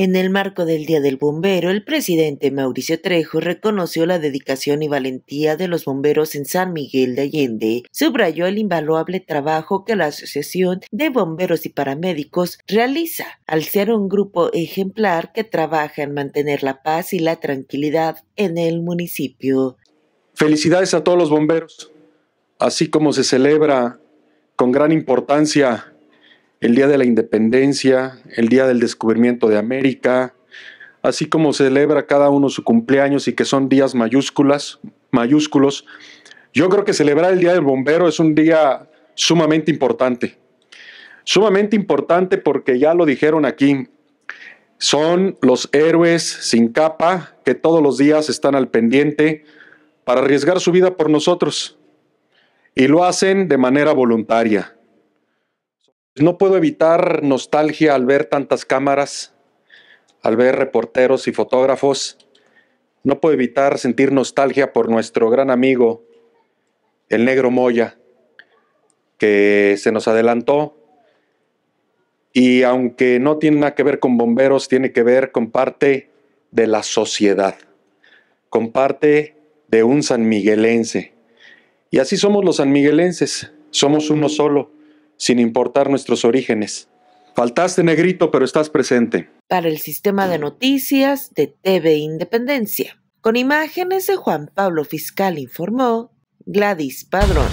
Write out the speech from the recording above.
En el marco del Día del Bombero, el presidente Mauricio Trejo reconoció la dedicación y valentía de los bomberos en San Miguel de Allende. Subrayó el invaluable trabajo que la Asociación de Bomberos y Paramédicos realiza al ser un grupo ejemplar que trabaja en mantener la paz y la tranquilidad en el municipio. Felicidades a todos los bomberos, así como se celebra con gran importancia el Día de la Independencia, el Día del Descubrimiento de América, así como celebra cada uno su cumpleaños y que son días mayúsculas, mayúsculos. Yo creo que celebrar el Día del Bombero es un día sumamente importante. Sumamente importante porque ya lo dijeron aquí, son los héroes sin capa que todos los días están al pendiente para arriesgar su vida por nosotros. Y lo hacen de manera voluntaria. No puedo evitar nostalgia al ver tantas cámaras, al ver reporteros y fotógrafos. No puedo evitar sentir nostalgia por nuestro gran amigo, el negro Moya, que se nos adelantó. Y aunque no tiene nada que ver con bomberos, tiene que ver con parte de la sociedad, con parte de un sanmiguelense. Y así somos los sanmiguelenses, somos uno solo sin importar nuestros orígenes. Faltaste, negrito, pero estás presente. Para el sistema de noticias de TV Independencia. Con imágenes de Juan Pablo Fiscal informó Gladys Padrón.